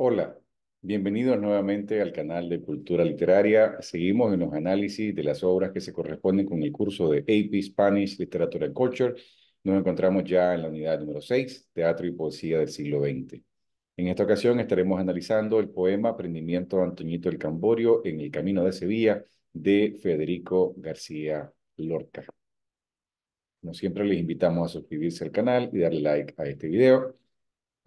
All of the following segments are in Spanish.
Hola, bienvenidos nuevamente al canal de Cultura Literaria. Seguimos en los análisis de las obras que se corresponden con el curso de AP Spanish Literature and Culture. Nos encontramos ya en la unidad número 6, Teatro y Poesía del siglo XX. En esta ocasión estaremos analizando el poema Aprendimiento de Antoñito del Camborio en el Camino de Sevilla de Federico García Lorca. Como siempre, les invitamos a suscribirse al canal y darle like a este video.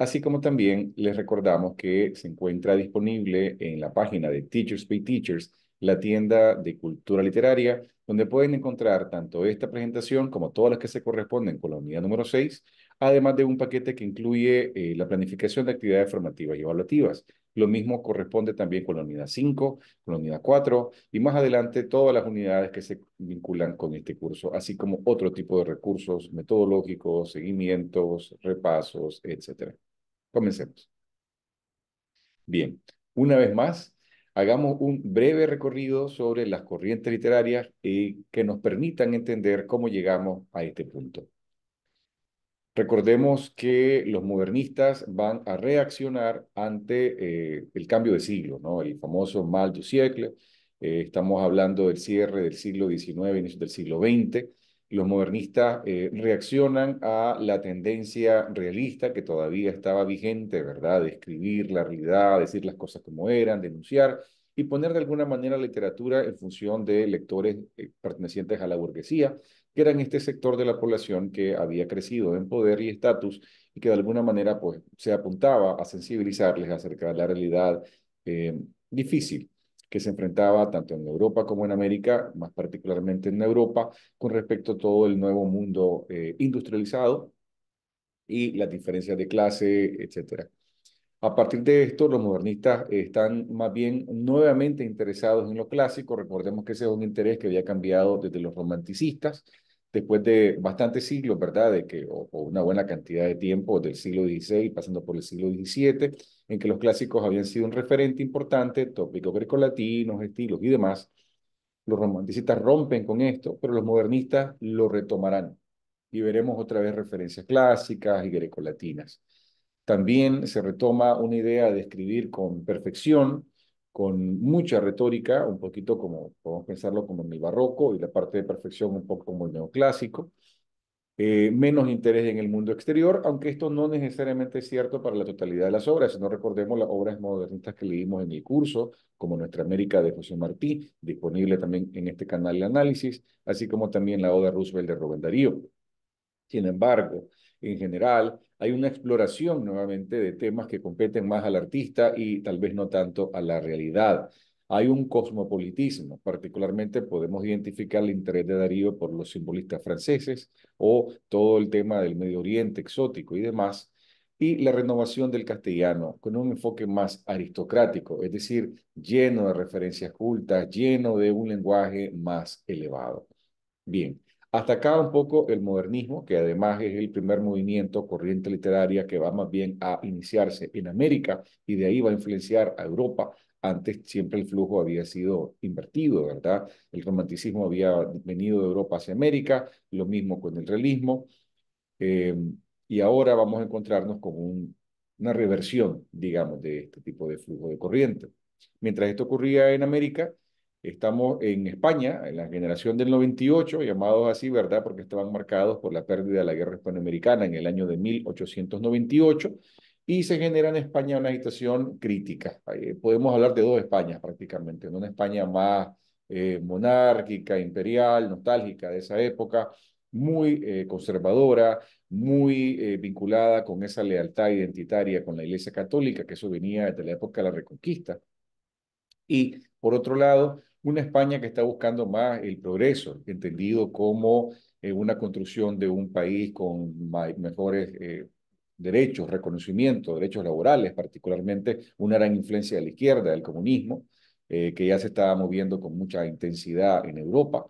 Así como también les recordamos que se encuentra disponible en la página de Teachers Pay Teachers la tienda de cultura literaria, donde pueden encontrar tanto esta presentación como todas las que se corresponden con la unidad número 6, además de un paquete que incluye eh, la planificación de actividades formativas y evaluativas. Lo mismo corresponde también con la unidad 5, con la unidad 4 y más adelante todas las unidades que se vinculan con este curso, así como otro tipo de recursos metodológicos, seguimientos, repasos, etcétera. Comencemos. Bien, una vez más, hagamos un breve recorrido sobre las corrientes literarias y que nos permitan entender cómo llegamos a este punto. Recordemos que los modernistas van a reaccionar ante eh, el cambio de siglo, ¿no? el famoso mal du siècle. Eh, estamos hablando del cierre del siglo XIX, inicio del siglo XX los modernistas eh, reaccionan a la tendencia realista que todavía estaba vigente, ¿verdad? Describir la realidad, decir las cosas como eran, denunciar y poner de alguna manera literatura en función de lectores eh, pertenecientes a la burguesía, que eran este sector de la población que había crecido en poder y estatus y que de alguna manera pues, se apuntaba a sensibilizarles acerca de la realidad eh, difícil que se enfrentaba tanto en Europa como en América, más particularmente en Europa, con respecto a todo el nuevo mundo eh, industrializado y las diferencias de clase, etc. A partir de esto, los modernistas están más bien nuevamente interesados en lo clásico. Recordemos que ese es un interés que había cambiado desde los romanticistas después de bastantes siglos, ¿verdad? De que, o, una buena cantidad de tiempo del siglo XVI, pasando por el siglo XVII, en que los clásicos habían sido un referente importante, tópicos grecolatinos, estilos y demás. Los romanticistas rompen con esto, pero los modernistas lo retomarán y veremos otra vez referencias clásicas y grecolatinas. También se retoma una idea de escribir con perfección, con mucha retórica, un poquito como, podemos pensarlo como en el barroco y la parte de perfección un poco como el neoclásico, eh, menos interés en el mundo exterior, aunque esto no necesariamente es cierto para la totalidad de las obras, si no recordemos las obras modernistas que leímos en el curso, como Nuestra América de José Martí, disponible también en este canal de análisis, así como también la Oda Roosevelt de Rubén Darío. Sin embargo, en general, hay una exploración nuevamente de temas que competen más al artista y tal vez no tanto a la realidad. Hay un cosmopolitismo, particularmente podemos identificar el interés de Darío por los simbolistas franceses o todo el tema del Medio Oriente exótico y demás, y la renovación del castellano con un enfoque más aristocrático, es decir, lleno de referencias cultas, lleno de un lenguaje más elevado. Bien, hasta acá un poco el modernismo, que además es el primer movimiento, corriente literaria, que va más bien a iniciarse en América y de ahí va a influenciar a Europa. Antes siempre el flujo había sido invertido, ¿verdad? El romanticismo había venido de Europa hacia América, lo mismo con el realismo. Eh, y ahora vamos a encontrarnos con una reversión, digamos, de este tipo de flujo de corriente. Mientras esto ocurría en América, Estamos en España, en la generación del 98, llamados así, ¿verdad? Porque estaban marcados por la pérdida de la guerra hispanoamericana en el año de 1898 y se genera en España una agitación crítica. Eh, podemos hablar de dos Españas prácticamente, una España más eh, monárquica, imperial, nostálgica de esa época, muy eh, conservadora, muy vinculada con esa lealtad identitaria con la Iglesia Católica, que eso venía de la época de la Reconquista. Y por otro lado, una España que está buscando más el progreso, entendido como eh, una construcción de un país con mejores eh, derechos, reconocimiento, derechos laborales, particularmente una gran influencia de la izquierda, del comunismo, eh, que ya se estaba moviendo con mucha intensidad en Europa.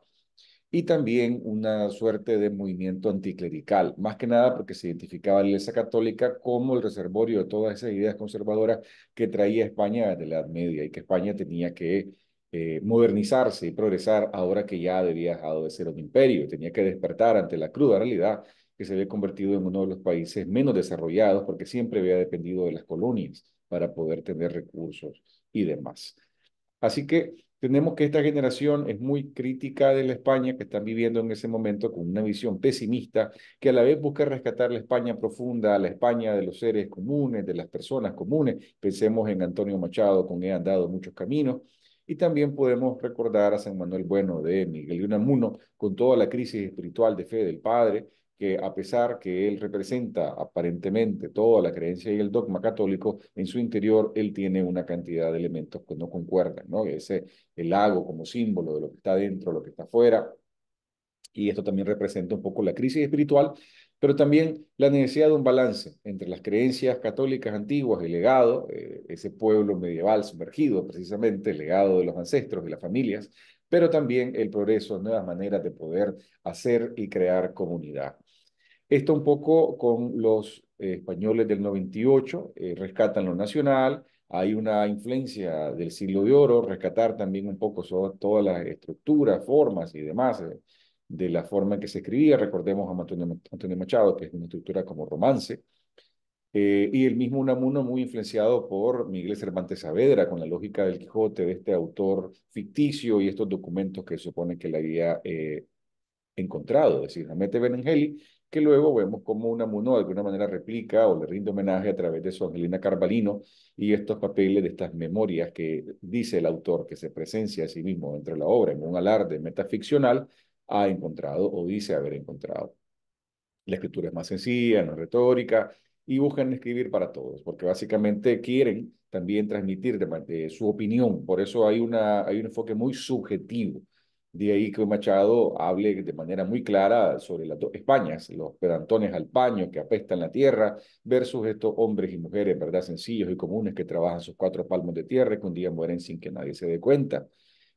Y también una suerte de movimiento anticlerical, más que nada porque se identificaba la Iglesia Católica como el reservorio de todas esas ideas conservadoras que traía España desde la Edad Media y que España tenía que eh, modernizarse y progresar ahora que ya había dejado de ser un imperio. Tenía que despertar ante la cruda realidad que se había convertido en uno de los países menos desarrollados porque siempre había dependido de las colonias para poder tener recursos y demás. Así que tenemos que esta generación es muy crítica de la España que están viviendo en ese momento con una visión pesimista que a la vez busca rescatar la España profunda, la España de los seres comunes, de las personas comunes. Pensemos en Antonio Machado, con él han dado muchos caminos, y también podemos recordar a San Manuel Bueno de Miguel de Unamuno con toda la crisis espiritual de fe del Padre, que a pesar que él representa aparentemente toda la creencia y el dogma católico, en su interior él tiene una cantidad de elementos que no concuerdan, ¿no? Ese, el lago como símbolo de lo que está dentro, lo que está fuera y esto también representa un poco la crisis espiritual pero también la necesidad de un balance entre las creencias católicas antiguas, el legado, eh, ese pueblo medieval sumergido precisamente, el legado de los ancestros de las familias, pero también el progreso, nuevas maneras de poder hacer y crear comunidad. Esto un poco con los eh, españoles del 98, eh, rescatan lo nacional, hay una influencia del siglo de oro, rescatar también un poco todas las estructuras, formas y demás de la forma en que se escribía. Recordemos a Antonio, Machado, que es una estructura como romance. Eh, y el mismo Unamuno muy influenciado por Miguel Cervantes Saavedra, con la lógica del Quijote, de este autor ficticio y estos documentos que supone que le había eh, encontrado, es decir, Amete Benengeli, que luego vemos como Unamuno de alguna manera replica o le rinde homenaje a través de su Angelina Carvalino y estos papeles de estas memorias que dice el autor que se presencia a sí mismo dentro de la obra en un alarde metaficcional ha encontrado o dice haber encontrado. La escritura es más sencilla, no es retórica, y buscan escribir para todos, porque básicamente quieren también transmitir su opinión. Por eso hay, una, hay un enfoque muy subjetivo. De ahí que Machado hable de manera muy clara sobre las dos Españas, los pedantones al paño que apestan la tierra, versus estos hombres y mujeres, ¿verdad? Sencillos y comunes que trabajan sus cuatro palmos de tierra y que un día mueren sin que nadie se dé cuenta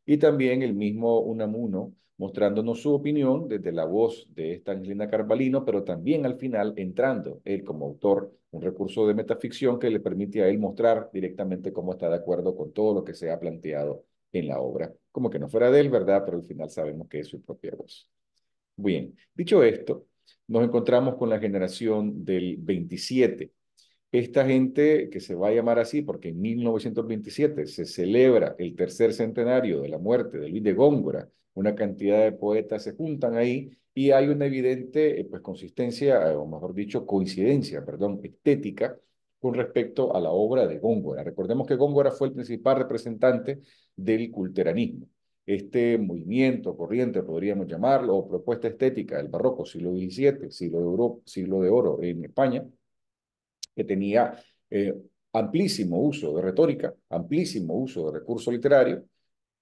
y también el mismo Unamuno mostrándonos su opinión desde la voz de esta Angelina Carvalino, pero también al final entrando él como autor, un recurso de metaficción que le permite a él mostrar directamente cómo está de acuerdo con todo lo que se ha planteado en la obra, como que no fuera de él, ¿verdad? Pero al final sabemos que es su propia voz. Bien, dicho esto, nos encontramos con la generación del 27, esta gente, que se va a llamar así porque en 1927 se celebra el tercer centenario de la muerte de Luis de Góngora, una cantidad de poetas se juntan ahí y hay una evidente eh, pues, consistencia, eh, o mejor dicho, coincidencia, perdón, estética con respecto a la obra de Góngora. Recordemos que Góngora fue el principal representante del culteranismo. Este movimiento, corriente, podríamos llamarlo, o propuesta estética del barroco, siglo XVII, siglo de oro en España, que tenía eh, amplísimo uso de retórica, amplísimo uso de recurso literario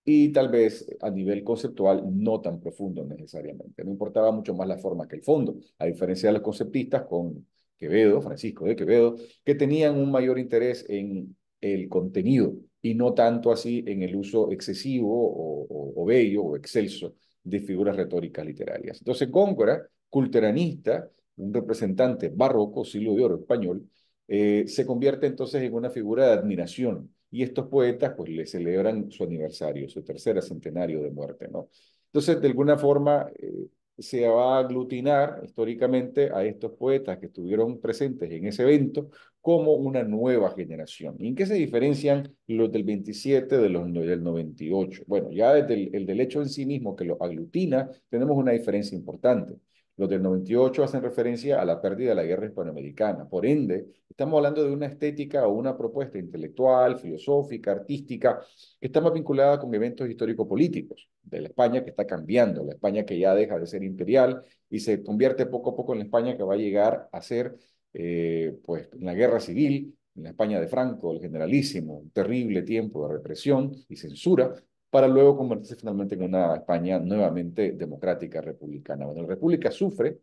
y tal vez a nivel conceptual no tan profundo necesariamente. No importaba mucho más la forma que el fondo, a diferencia de los conceptistas con Quevedo, Francisco de Quevedo, que tenían un mayor interés en el contenido y no tanto así en el uso excesivo o, o bello o excelso de figuras retóricas literarias. Entonces, Góngora, culteranista, un representante barroco, siglo de oro español, eh, se convierte entonces en una figura de admiración. Y estos poetas pues le celebran su aniversario, su tercer centenario de muerte, ¿no? Entonces, de alguna forma, eh, se va a aglutinar históricamente a estos poetas que estuvieron presentes en ese evento como una nueva generación. ¿Y en qué se diferencian los del 27 de los del 98? Bueno, ya desde el, el del hecho en sí mismo que lo aglutina, tenemos una diferencia importante. Los del 98 hacen referencia a la pérdida de la guerra hispanoamericana. Por ende, estamos hablando de una estética o una propuesta intelectual, filosófica, artística, que está más vinculada con eventos histórico-políticos de la España que está cambiando, la España que ya deja de ser imperial y se convierte poco a poco en la España que va a llegar a ser, eh, pues, la guerra civil, en la España de Franco, el generalísimo, un terrible tiempo de represión y censura, para luego convertirse finalmente en una España nuevamente democrática, republicana. Bueno, la República sufre,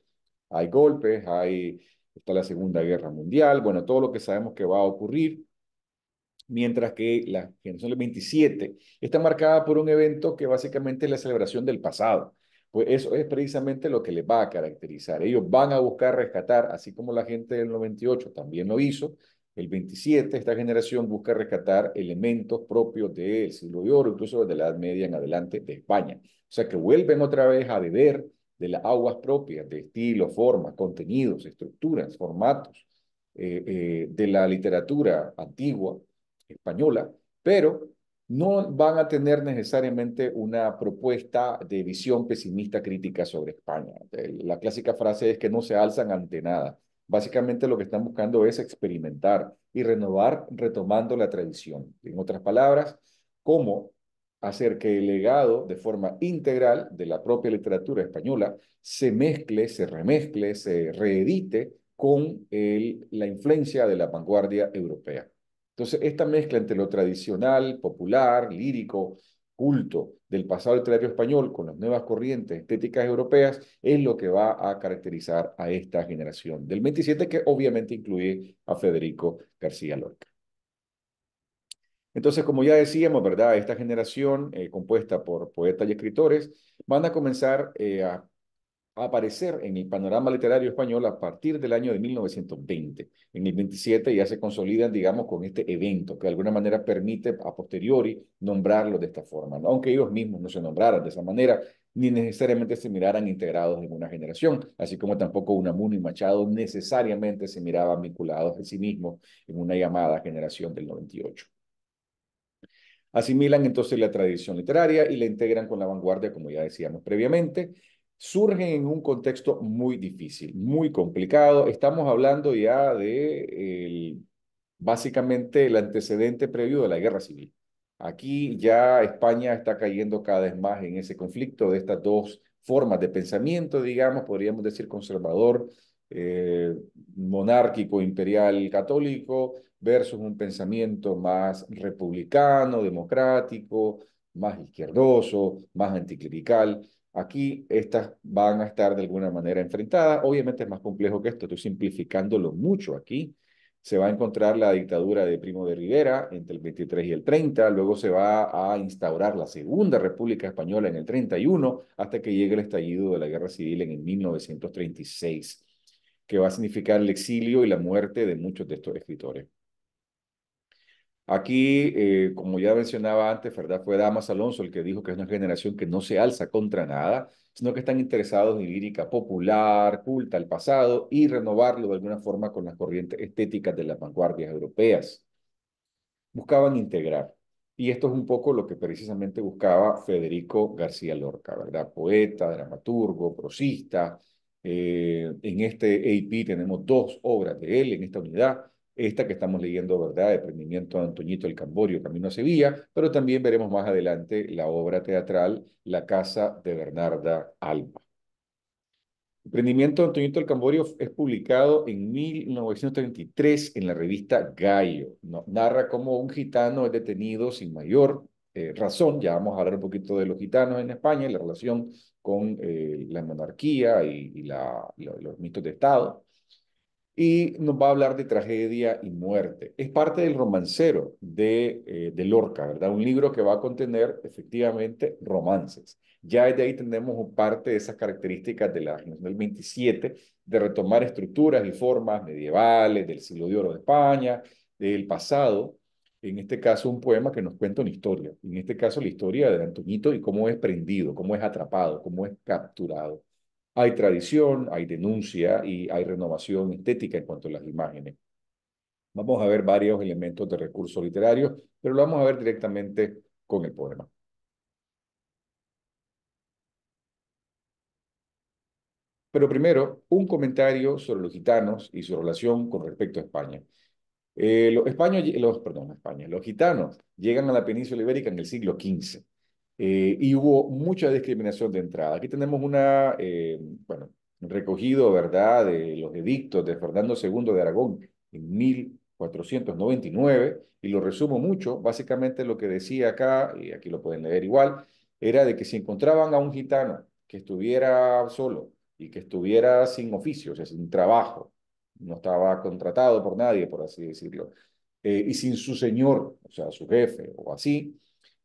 hay golpes, hay, está la Segunda Guerra Mundial, bueno, todo lo que sabemos que va a ocurrir, mientras que la generación del 27 está marcada por un evento que básicamente es la celebración del pasado. Pues eso es precisamente lo que les va a caracterizar. Ellos van a buscar rescatar, así como la gente del 98 también lo hizo, el 27, esta generación busca rescatar elementos propios del siglo de oro, incluso de la Edad Media en adelante de España. O sea que vuelven otra vez a beber de las aguas propias, de estilo, formas, contenidos, estructuras, formatos eh, eh, de la literatura antigua española, pero no van a tener necesariamente una propuesta de visión pesimista crítica sobre España. Eh, la clásica frase es que no se alzan ante nada. Básicamente lo que están buscando es experimentar y renovar retomando la tradición. En otras palabras, cómo hacer que el legado de forma integral de la propia literatura española se mezcle, se remezcle, se reedite con la influencia de la vanguardia europea. Entonces, esta mezcla entre lo tradicional, popular, lírico, culto del pasado literario español con las nuevas corrientes estéticas europeas es lo que va a caracterizar a esta generación del 27 que obviamente incluye a Federico García Lorca. Entonces, como ya decíamos, ¿verdad? Esta generación eh, compuesta por poetas y escritores van a comenzar eh, a aparecer en el panorama literario español a partir del año de 1920. En el 27 ya se consolidan, digamos, con este evento que de alguna manera permite a posteriori nombrarlo de esta forma, aunque ellos mismos no se nombraran de esa manera, ni necesariamente se miraran integrados en una generación, así como tampoco Unamuno y Machado necesariamente se miraban vinculados en sí mismos en una llamada generación del 98. Asimilan entonces la tradición literaria y la integran con la vanguardia, como ya decíamos previamente, surgen en un contexto muy difícil, muy complicado. Estamos hablando ya de básicamente el antecedente previo de la guerra civil. Aquí ya España está cayendo cada vez más en ese conflicto de estas dos formas de pensamiento, digamos, podríamos decir conservador, eh, monárquico, imperial, católico, versus un pensamiento más republicano, democrático, más izquierdoso, más anticlerical. Aquí estas van a estar de alguna manera enfrentadas. Obviamente es más complejo que esto, estoy simplificándolo mucho aquí. Se va a encontrar la dictadura de Primo de Rivera entre el 23 y el 30, luego se va a instaurar la Segunda República Española en el 31, hasta que llegue el estallido de la Guerra Civil en el 1936, que va a significar el exilio y la muerte de muchos de estos escritores. Aquí, eh, como ya mencionaba antes, ¿verdad? Fue Damas Alonso el que dijo que es una generación que no se alza contra nada, sino que están interesados en lírica popular, culta al pasado y renovarlo de alguna forma con las corrientes estéticas de las vanguardias europeas. Buscaban integrar. Y esto es un poco lo que precisamente buscaba Federico García Lorca, ¿verdad? Poeta, dramaturgo, prosista. Eh, en este AP tenemos dos obras de él en esta unidad esta que estamos leyendo, ¿verdad? Emprendimiento de Antoñito el Camborio, Camino a Sevilla, pero también veremos más adelante la obra teatral La Casa de Bernarda Alba. Emprendimiento de Antoñito el Camborio es publicado en 1933 en la revista Gallo. narra cómo un gitano es detenido sin mayor eh, razón. Ya vamos a hablar un poquito de los gitanos en España y la relación con eh, la monarquía y, los mitos de Estado y nos va a hablar de tragedia y muerte. Es parte del romancero de, eh, de Lorca, ¿verdad? Un libro que va a contener efectivamente romances. Ya desde ahí tenemos parte de esas características de la generación del 27, de retomar estructuras y formas medievales del siglo de oro de España, del pasado. En este caso, un poema que nos cuenta una historia. En este caso, la historia de Antoñito y cómo es prendido, cómo es atrapado, cómo es capturado. Hay tradición, hay denuncia y hay renovación estética en cuanto a las imágenes. Vamos a ver varios elementos de recursos literarios, pero lo vamos a ver directamente con el poema. Pero primero, un comentario sobre los gitanos y su relación con respecto a España. Eh, los, España los gitanos llegan a la península ibérica en el siglo XV. Eh, y hubo mucha discriminación de entrada. Aquí tenemos una, eh, bueno, recogido, ¿verdad?, de los edictos de Fernando II de Aragón en 1499, y lo resumo mucho, básicamente lo que decía acá, y aquí lo pueden leer igual, era de que si encontraban a un gitano que estuviera solo y que estuviera sin oficio, o sea, sin trabajo, no estaba contratado por nadie, por así decirlo, eh, y sin su señor, o sea, su jefe o así,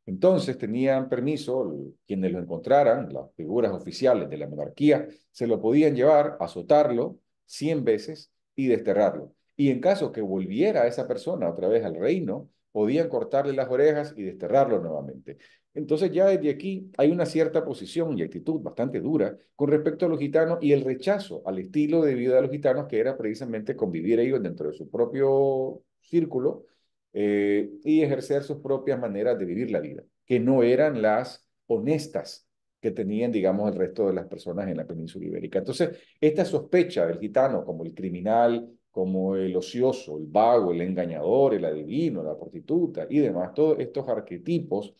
entonces tenían permiso quienes lo encontraran, las figuras oficiales de la monarquía, se lo podían llevar, azotarlo 100 veces y desterrarlo. Y en caso que volviera esa persona otra vez al reino, podían cortarle las orejas y desterrarlo nuevamente. Entonces ya desde aquí hay una cierta posición y actitud bastante dura con respecto a los gitanos y el rechazo al estilo de vida de los gitanos que era precisamente convivir ellos dentro de su propio círculo eh, y ejercer sus propias maneras de vivir la vida, que no eran las honestas que tenían, digamos, el resto de las personas en la península ibérica. Entonces, esta sospecha del gitano como el criminal, como el ocioso, el vago, el engañador, el adivino, la prostituta y demás, todos estos arquetipos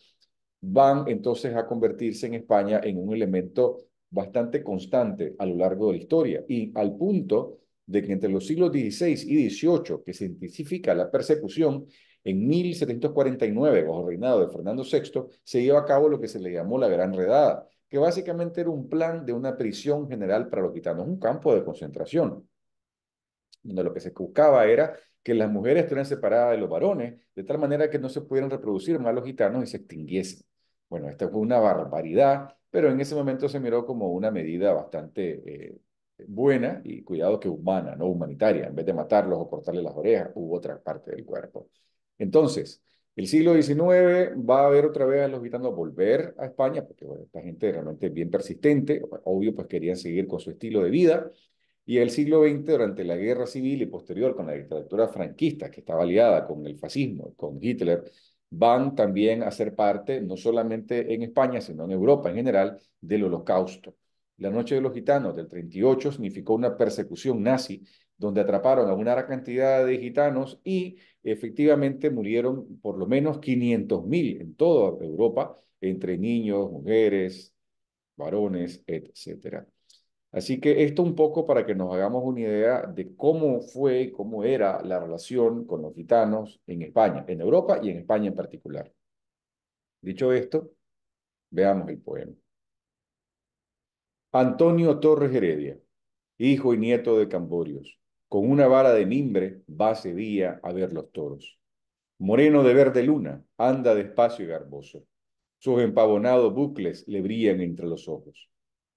van entonces a convertirse en España en un elemento bastante constante a lo largo de la historia y al punto de que entre los siglos XVI y XVIII, que se intensifica la persecución, en 1749, bajo reinado de Fernando VI, se lleva a cabo lo que se le llamó la Gran Redada, que básicamente era un plan de una prisión general para los gitanos, un campo de concentración, donde lo que se buscaba era que las mujeres estuvieran separadas de los varones, de tal manera que no se pudieran reproducir más los gitanos y se extinguiesen. Bueno, esta fue una barbaridad, pero en ese momento se miró como una medida bastante eh, buena y cuidado que humana, no humanitaria, en vez de matarlos o cortarle las orejas hubo otra parte del cuerpo. Entonces, el siglo XIX va a haber otra vez a los gitanos volver a España, porque esta gente realmente es bien persistente, obvio, pues querían seguir con su estilo de vida. Y el siglo XX, durante la guerra civil y posterior con la dictadura franquista, que estaba aliada con el fascismo, con Hitler, van también a ser parte, no solamente en España, sino en Europa en general, del holocausto. La noche de los gitanos del 38 significó una persecución nazi donde atraparon a una gran cantidad de gitanos y efectivamente murieron por lo menos 500.000 en toda Europa, entre niños, mujeres, varones, etc. Así que esto un poco para que nos hagamos una idea de cómo fue, cómo era la relación con los gitanos en España, en Europa y en España en particular. Dicho esto, veamos el poema. Antonio Torres Heredia, hijo y nieto de Camborios, con una vara de mimbre va día a ver los toros. Moreno de verde luna, anda despacio y garboso. Sus empavonados bucles le brillan entre los ojos.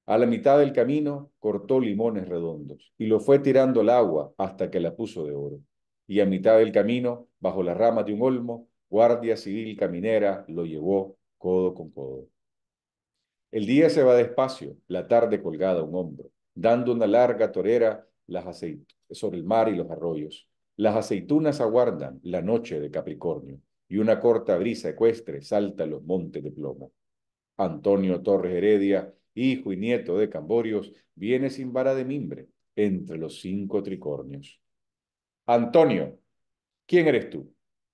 A la mitad del camino cortó limones redondos y lo fue tirando al agua hasta que la puso de oro. Y a mitad del camino, bajo las ramas de un olmo, guardia civil caminera lo llevó codo con codo. El día se va despacio, la tarde colgada un hombro, dando una larga torera las sobre el mar y los arroyos. Las aceitunas aguardan la noche de Capricornio y una corta brisa ecuestre salta los montes de plomo. Antonio Torres Heredia, hijo y nieto de Camborios, viene sin vara de mimbre entre los cinco tricornios. Antonio, ¿quién eres tú?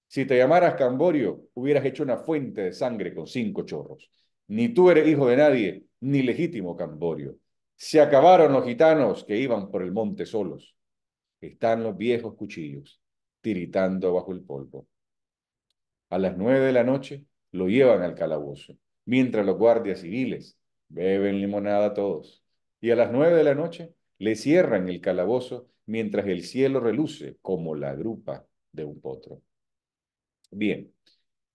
Si te llamaras Camborio, hubieras hecho una fuente de sangre con cinco chorros. Ni tú eres hijo de nadie, ni legítimo Camborio. Se acabaron los gitanos que iban por el monte solos. Están los viejos cuchillos tiritando bajo el polvo. A las nueve de la noche lo llevan al calabozo, mientras los guardias civiles beben limonada a todos. Y a las nueve de la noche le cierran el calabozo mientras el cielo reluce como la grupa de un potro. Bien,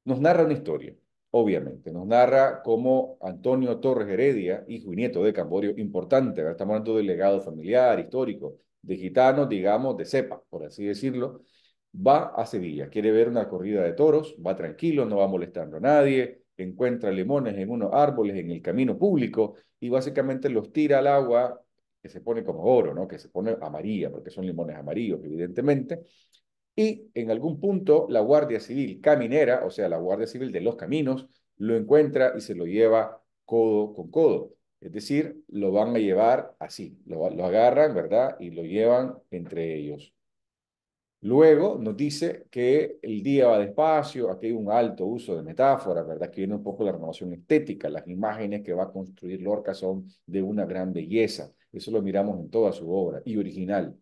nos narra una historia obviamente. Nos narra cómo Antonio Torres Heredia, hijo y nieto de Camborio, importante, estamos hablando del legado familiar, histórico, de gitano, digamos, de cepa, por así decirlo, va a Sevilla, quiere ver una corrida de toros, va tranquilo, no va molestando a nadie, encuentra limones en unos árboles en el camino público y básicamente los tira al agua que se pone como oro, ¿no? Que se pone amarilla, porque son limones amarillos, evidentemente, y en algún punto la Guardia Civil Caminera, o sea, la Guardia Civil de los Caminos, lo encuentra y se lo lleva codo con codo. Es decir, lo van a llevar así, lo, agarran, ¿verdad? Y lo llevan entre ellos. Luego nos dice que el día va despacio, aquí hay un alto uso de metáforas, ¿verdad? Que viene un poco la renovación estética, las imágenes que va a construir Lorca son de una gran belleza, eso lo miramos en toda su obra y original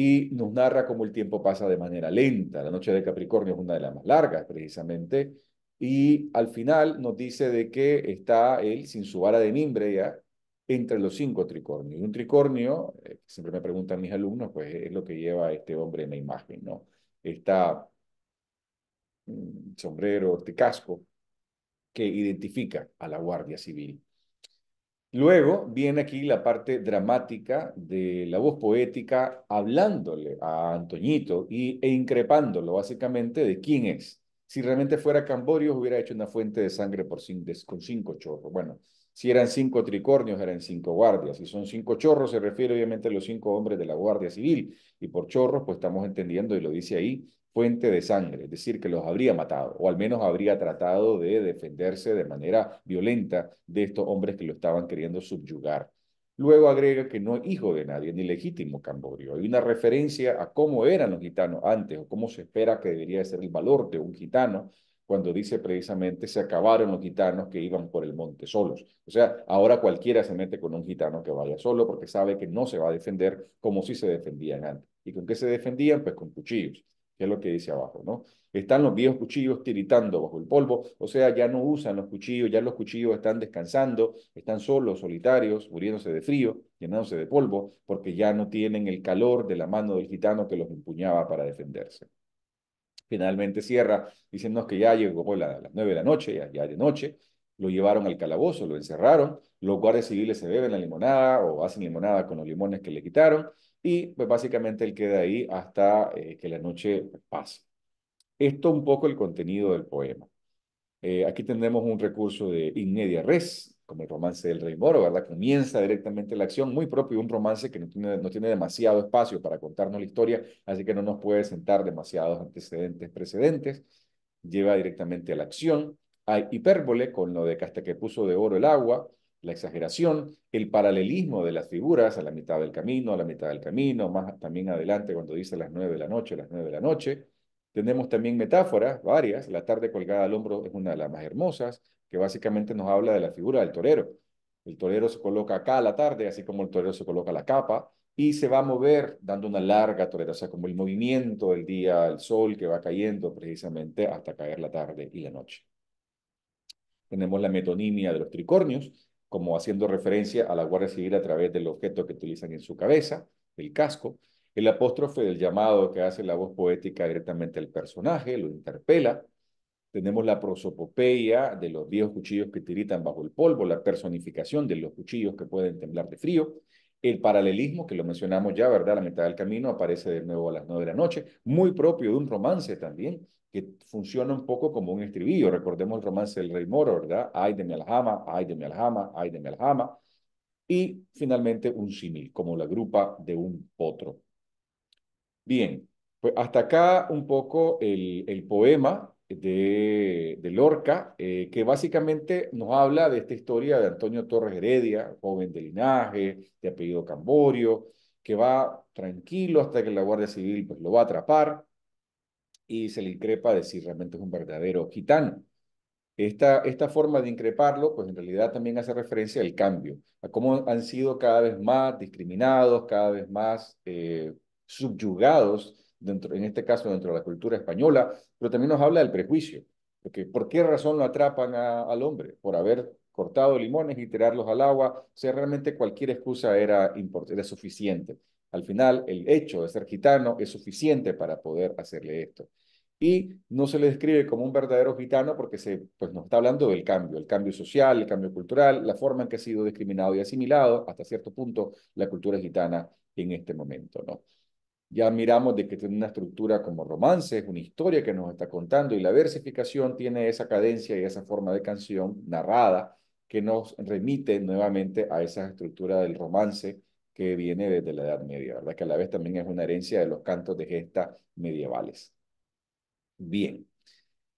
y nos narra cómo el tiempo pasa de manera lenta. La noche de Capricornio es una de las más largas, precisamente, y al final nos dice de que está él sin su vara de mimbre ya entre los cinco tricornios. Y un tricornio, eh, siempre me preguntan mis alumnos, pues es lo que lleva este hombre en la imagen, ¿no? Está mm, sombrero, este casco, que identifica a la Guardia Civil. Luego viene aquí la parte dramática de la voz poética hablándole a Antoñito y, e increpándolo básicamente de quién es. Si realmente fuera Camborios hubiera hecho una fuente de sangre por cinco, con cinco chorros. Bueno, si eran cinco tricornios eran cinco guardias. Si son cinco chorros se refiere obviamente a los cinco hombres de la Guardia Civil. Y por chorros pues estamos entendiendo y lo dice ahí fuente de sangre, es decir, que los habría matado, o al menos habría tratado de defenderse de manera violenta de estos hombres que lo estaban queriendo subyugar. Luego agrega que no es hijo de nadie, ni legítimo Camborio. Hay una referencia a cómo eran los gitanos antes, o cómo se espera que debería ser el valor de un gitano, cuando dice precisamente se acabaron los gitanos que iban por el monte solos. O sea, ahora cualquiera se mete con un gitano que vaya solo porque sabe que no se va a defender como si se defendían antes. ¿Y con qué se defendían? Pues con cuchillos que es lo que dice abajo, ¿no? Están los viejos cuchillos tiritando bajo el polvo, o sea, ya no usan los cuchillos, ya los cuchillos están descansando, están solos, solitarios, muriéndose de frío, llenándose de polvo, porque ya no tienen el calor de la mano del gitano que los empuñaba para defenderse. Finalmente cierra diciéndonos que ya llegó la, las nueve de la noche, ya, ya de noche, lo llevaron al calabozo, lo encerraron, los guardias civiles se beben la limonada o hacen limonada con los limones que le quitaron, y pues básicamente él queda ahí hasta eh, que la noche pase. Esto un poco el contenido del poema. Eh, aquí tenemos un recurso de inmedia res, como el romance del Rey Moro, ¿verdad? Comienza directamente la acción, muy propio, un romance que no tiene, no tiene demasiado espacio para contarnos la historia, así que no nos puede sentar demasiados antecedentes, precedentes. Lleva directamente a la acción. Hay hipérbole con lo de que hasta que puso de oro el agua, la exageración, el paralelismo de las figuras a la mitad del camino, a la mitad del camino, más también adelante cuando dice las nueve de la noche, las nueve de la noche. Tenemos también metáforas, varias. La tarde colgada al hombro es una de las más hermosas, que básicamente nos habla de la figura del torero. El torero se coloca acá a la tarde, así como el torero se coloca la capa, y se va a mover dando una larga torera, o sea, como el movimiento del día, el sol que va cayendo precisamente hasta caer la tarde y la noche. Tenemos la metonimia de los tricornios, como haciendo referencia a la Guardia Civil a través del objeto que utilizan en su cabeza, el casco, el apóstrofe del llamado que hace la voz poética directamente al personaje, lo interpela. Tenemos la prosopopeya de los viejos cuchillos que tiritan bajo el polvo, la personificación de los cuchillos que pueden temblar de frío, el paralelismo, que lo mencionamos ya, ¿verdad? La mitad del camino aparece de nuevo a las nueve de la noche, muy propio de un romance también, que funciona un poco como un estribillo. Recordemos el romance del rey moro, ¿verdad? Ay de mi aljama, ay de mi aljama, ay de mi aljama. Y finalmente un símil, como la grupa de un potro. Bien, pues hasta acá un poco el, poema de, Lorca, eh, que básicamente nos habla de esta historia de Antonio Torres Heredia, joven de linaje, de apellido Camborio, que va tranquilo hasta que la Guardia Civil pues, lo va a atrapar y se le increpa de si realmente es un verdadero gitano. Esta, esta forma de increparlo, pues en realidad también hace referencia al cambio, a cómo han sido cada vez más discriminados, cada vez más eh, subyugados, dentro, en este caso dentro de la cultura española, pero también nos habla del prejuicio, porque ¿por qué razón lo atrapan al hombre? Por haber cortado limones y tirarlos al agua, o sea, realmente cualquier excusa era suficiente. Al final, el hecho de ser gitano es suficiente para poder hacerle esto. Y no se le describe como un verdadero gitano porque se, pues, nos está hablando del cambio, el cambio social, el cambio cultural, la forma en que ha sido discriminado y asimilado hasta cierto punto la cultura gitana en este momento. ¿no? Ya miramos de que tiene una estructura como romance, es una historia que nos está contando y la versificación tiene esa cadencia y esa forma de canción narrada que nos remite nuevamente a esa estructura del romance que viene desde la Edad Media, ¿verdad? Que a la vez también es una herencia de los cantos de gesta medievales. Bien.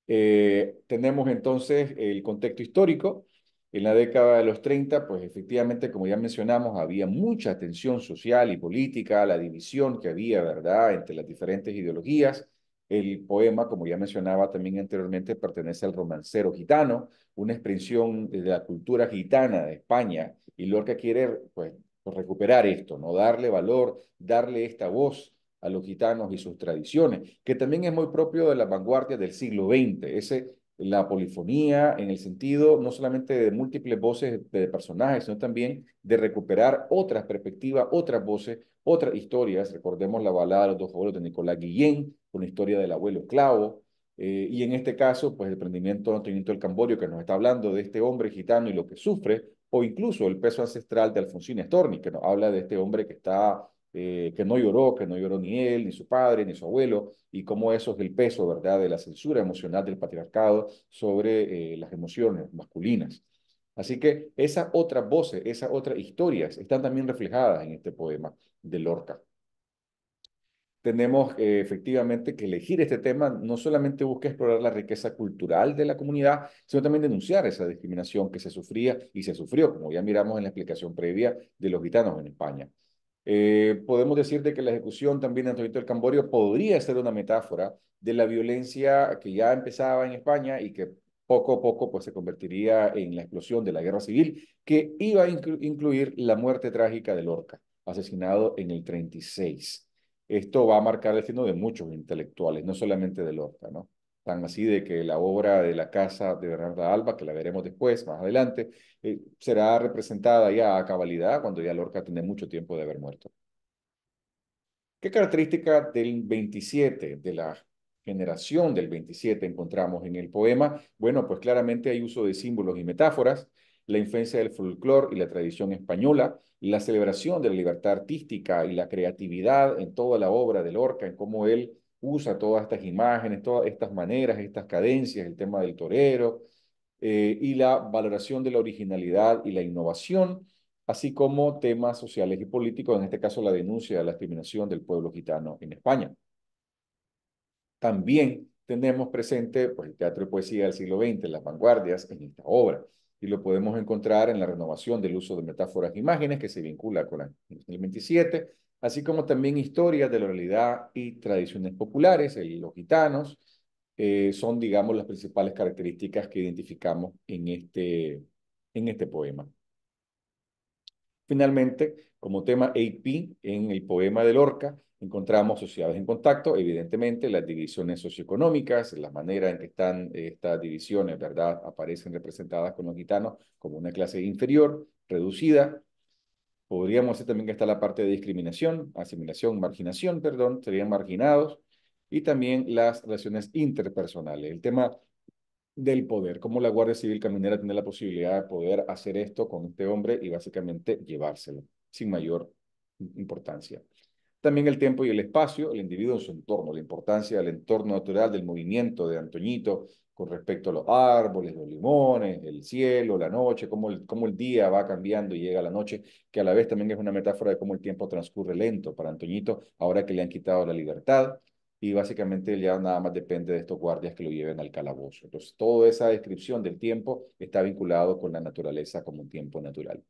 Eh, tenemos entonces el contexto histórico. En la década de los 30, pues efectivamente, como ya mencionamos, había mucha tensión social y política, la división que había, ¿verdad?, entre las diferentes ideologías. El poema, como ya mencionaba también anteriormente, pertenece al romancero gitano, una expresión de la cultura gitana de España, y Lorca quiere, pues, recuperar esto, ¿no? Darle valor, darle esta voz a los gitanos y sus tradiciones, que también es muy propio de la vanguardia del siglo XX, ese, la polifonía en el sentido no solamente de múltiples voces de personajes, sino también de recuperar otras perspectivas, otras voces, otras historias. Recordemos la balada de los dos abuelos de Nicolás Guillén, con la historia del abuelo Clavo, eh, y en este caso, pues el prendimiento, el del Camborio, que nos está hablando de este hombre gitano y lo que sufre, o incluso el peso ancestral de Alfonsín Storni, que nos habla de este hombre que está eh, que no lloró, que no lloró ni él, ni su padre, ni su abuelo, y cómo eso es el peso, ¿verdad?, de la censura emocional del patriarcado sobre eh, las emociones masculinas. Así que esas otras voces, esas otras historias están también reflejadas en este poema de Lorca tenemos eh, efectivamente que elegir este tema no solamente busca explorar la riqueza cultural de la comunidad, sino también denunciar esa discriminación que se sufría y se sufrió, como ya miramos en la explicación previa de los gitanos en España. Eh, podemos decir de que la ejecución también de Antonio del Camborio podría ser una metáfora de la violencia que ya empezaba en España y que poco a poco pues, se convertiría en la explosión de la guerra civil, que iba a incluir la muerte trágica de Lorca, asesinado en el 36 esto va a marcar el destino de muchos intelectuales, no solamente de Lorca, ¿no? Tan así de que la obra de la casa de Bernarda Alba, que la veremos después, más adelante, eh, será representada ya a cabalidad cuando ya Lorca tiene mucho tiempo de haber muerto. ¿Qué característica del 27, de la generación del 27 encontramos en el poema? Bueno, pues claramente hay uso de símbolos y metáforas, la influencia del folclore y la tradición española, la celebración de la libertad artística y la creatividad en toda la obra de Lorca, en cómo él usa todas estas imágenes, todas estas maneras, estas cadencias, el tema del torero, eh, y la valoración de la originalidad y la innovación, así como temas sociales y políticos, en este caso la denuncia de la discriminación del pueblo gitano en España. También tenemos presente pues, el teatro y poesía del siglo XX, las vanguardias en esta obra y lo podemos encontrar en la renovación del uso de metáforas e imágenes que se vincula con el 27, así como también historias de la realidad y tradiciones populares, los gitanos, eh, son, digamos, las principales características que identificamos en este, en este poema. Finalmente, como tema AP, en el poema de Lorca, encontramos sociedades en contacto, evidentemente las divisiones socioeconómicas, la manera en que están eh, estas divisiones, ¿verdad? Aparecen representadas con los gitanos como una clase inferior, reducida. Podríamos decir también que está la parte de discriminación, asimilación, marginación, perdón, serían marginados, y también las relaciones interpersonales. El tema del poder, cómo la Guardia Civil Caminera tiene la posibilidad de poder hacer esto con este hombre y básicamente llevárselo sin mayor importancia. También el tiempo y el espacio, el individuo en su entorno, la importancia del entorno natural, del movimiento de Antoñito con respecto a los árboles, los limones, el cielo, la noche, cómo el, cómo el día va cambiando y llega la noche, que a la vez también es una metáfora de cómo el tiempo transcurre lento para Antoñito ahora que le han quitado la libertad y básicamente ya nada más depende de estos guardias que lo lleven al calabozo. Entonces, toda esa descripción del tiempo está vinculado con la naturaleza como un tiempo natural.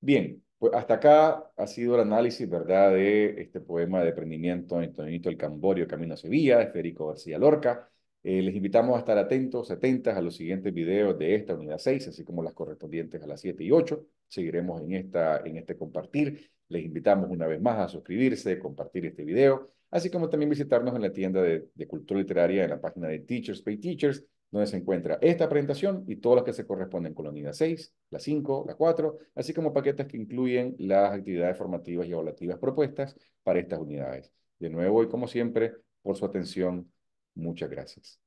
Bien, pues hasta acá ha sido el análisis, ¿verdad?, de este poema de aprendimiento en el Camborio, Camino a Sevilla, de Federico García Lorca. Eh, les invitamos a estar atentos, atentas a los siguientes videos de esta unidad 6, así como las correspondientes a las 7 y 8. Seguiremos en, esta, en este compartir. Les invitamos una vez más a suscribirse, compartir este video, así como también visitarnos en la tienda de, cultura literaria en la página de Teachers Pay Teachers, donde se encuentra esta presentación y todas las que se corresponden con la unidad 6, la 5, la 4, así como paquetes que incluyen las actividades formativas y evaluativas propuestas para estas unidades. De nuevo y como siempre, por su atención, muchas gracias.